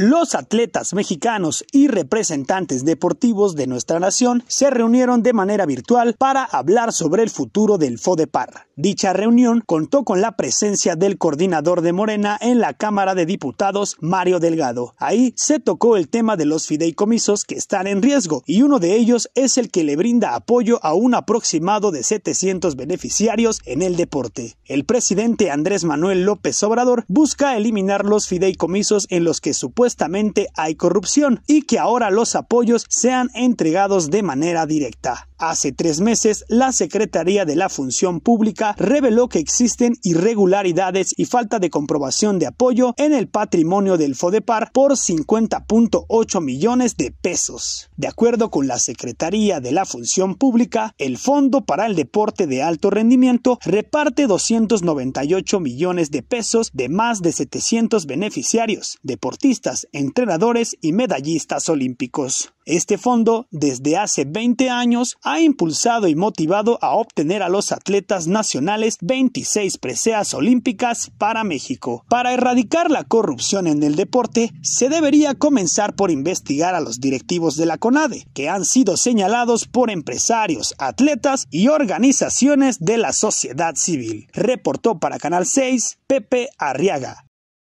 Los atletas mexicanos y representantes deportivos de nuestra nación se reunieron de manera virtual para hablar sobre el futuro del FODEPAR. Dicha reunión contó con la presencia del coordinador de Morena en la Cámara de Diputados, Mario Delgado. Ahí se tocó el tema de los fideicomisos que están en riesgo y uno de ellos es el que le brinda apoyo a un aproximado de 700 beneficiarios en el deporte. El presidente Andrés Manuel López Obrador busca eliminar los fideicomisos en los que supuestamente hay corrupción y que ahora los apoyos sean entregados de manera directa. Hace tres meses, la Secretaría de la Función Pública reveló que existen irregularidades y falta de comprobación de apoyo en el patrimonio del FODEPAR por 50.8 millones de pesos. De acuerdo con la Secretaría de la Función Pública, el Fondo para el Deporte de Alto Rendimiento reparte 298 millones de pesos de más de 700 beneficiarios, deportistas, entrenadores y medallistas olímpicos. Este fondo, desde hace 20 años, ha impulsado y motivado a obtener a los atletas nacionales 26 preseas olímpicas para México. Para erradicar la corrupción en el deporte, se debería comenzar por investigar a los directivos de la CONADE, que han sido señalados por empresarios, atletas y organizaciones de la sociedad civil. Reportó para Canal 6 Pepe Arriaga.